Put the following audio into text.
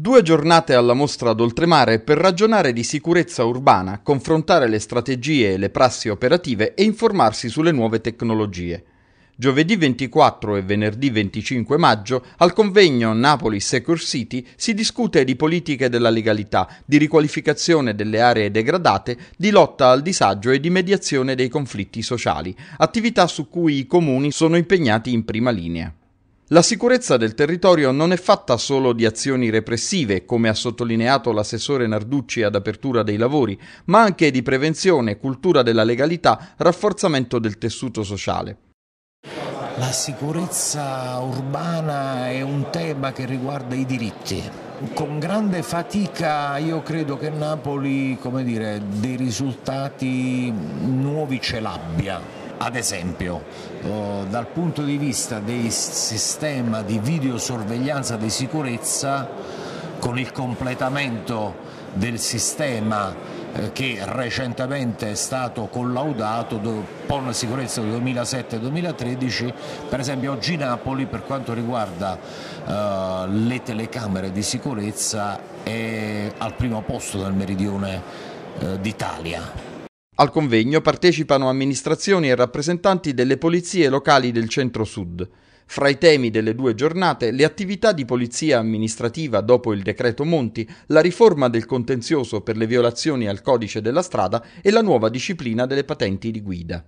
Due giornate alla mostra d'oltremare per ragionare di sicurezza urbana, confrontare le strategie e le prassi operative e informarsi sulle nuove tecnologie. Giovedì 24 e venerdì 25 maggio al convegno Napoli Secure City si discute di politiche della legalità, di riqualificazione delle aree degradate, di lotta al disagio e di mediazione dei conflitti sociali, attività su cui i comuni sono impegnati in prima linea. La sicurezza del territorio non è fatta solo di azioni repressive, come ha sottolineato l'assessore Narducci ad apertura dei lavori, ma anche di prevenzione, cultura della legalità, rafforzamento del tessuto sociale. La sicurezza urbana è un tema che riguarda i diritti. Con grande fatica io credo che Napoli dire, dei risultati nuovi ce l'abbia, ad esempio, eh, dal punto di vista del sistema di videosorveglianza di sicurezza, con il completamento del sistema eh, che recentemente è stato collaudato do, PON sicurezza 2007-2013, per esempio oggi Napoli per quanto riguarda eh, le telecamere di sicurezza è al primo posto nel meridione eh, d'Italia al convegno partecipano amministrazioni e rappresentanti delle polizie locali del centro-sud. Fra i temi delle due giornate, le attività di polizia amministrativa dopo il decreto Monti, la riforma del contenzioso per le violazioni al codice della strada e la nuova disciplina delle patenti di guida.